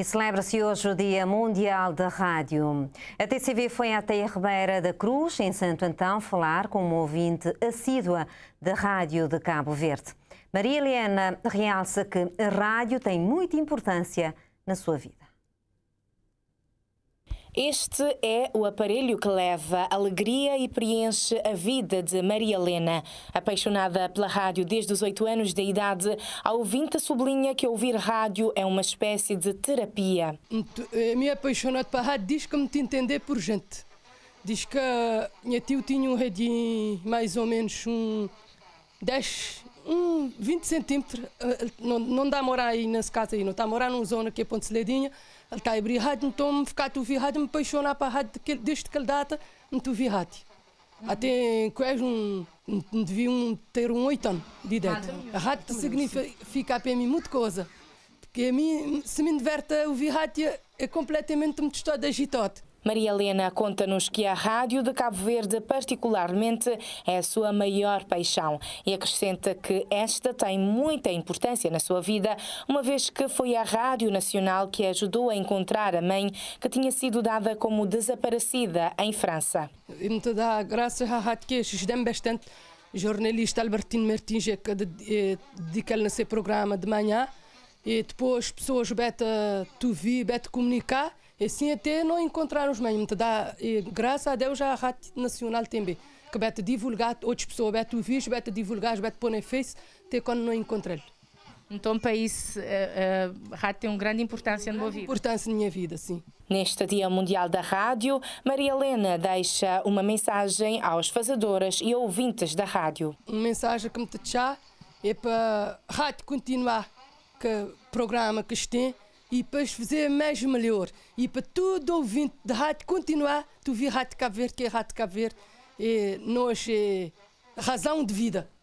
E celebra-se hoje o Dia Mundial da Rádio. A TCV foi até a Ribeira da Cruz, em Santo Antão, falar com uma ouvinte assídua da Rádio de Cabo Verde. Maria Helena realça que a rádio tem muita importância na sua vida. Este é o aparelho que leva alegria e preenche a vida de Maria Helena. Apaixonada pela rádio desde os 8 anos de idade, a ouvinte sublinha que ouvir rádio é uma espécie de terapia. Eh, me apaixonado pela rádio diz que me te entender por gente. Diz que minha tio tinha um radinho mais ou menos um 10 um 20 centímetros, eh, eh, não, não dá a morar aí nessa casa aí, não está a morar numa zona que é Seledinha, ele está a abrir rádio, então me ficar tu vir rádio, me apaixonar para a rádio desde que data, me tu vir rádio. Uhum. Até quase um, um, devia um, ter um oito anos de idade. A rádio significa para mim muita coisa, porque a mim, se me diverte ouvir rádio, é completamente história de agitote. Maria Helena conta-nos que a rádio de Cabo Verde, particularmente, é a sua maior paixão e acrescenta que esta tem muita importância na sua vida, uma vez que foi a Rádio Nacional que ajudou a encontrar a mãe que tinha sido dada como desaparecida em França. E Muito da graças à rádio que ajudamos bastante jornalista Albertino Martins é que é, dedica-lhe nesse programa de manhã e depois pessoas beta tu vi, beta comunicar Assim até não encontrarmos mesmo. Dá, e, eh, graças a Deus já a Rádio Nacional também. Que bete divulgar outras pessoas, bete ouvir, bete divulgar, bete pôr em face, até quando não encontrar. Então, para isso, eh, eh, a, rádio tem uma grande importância na minha vida. Importância na minha vida, sim. Neste Dia Mundial da Rádio, Maria Helena deixa uma mensagem aos fazedoras e ouvintes da rádio. Uma mensagem que me deixa é para a rádio continuar o programa que tem e para fazer mais melhor. E para todo ouvinte de rádio continuar tu ouvir Rádio caver, que é Rádio caver, é, eh, nós é razão de vida.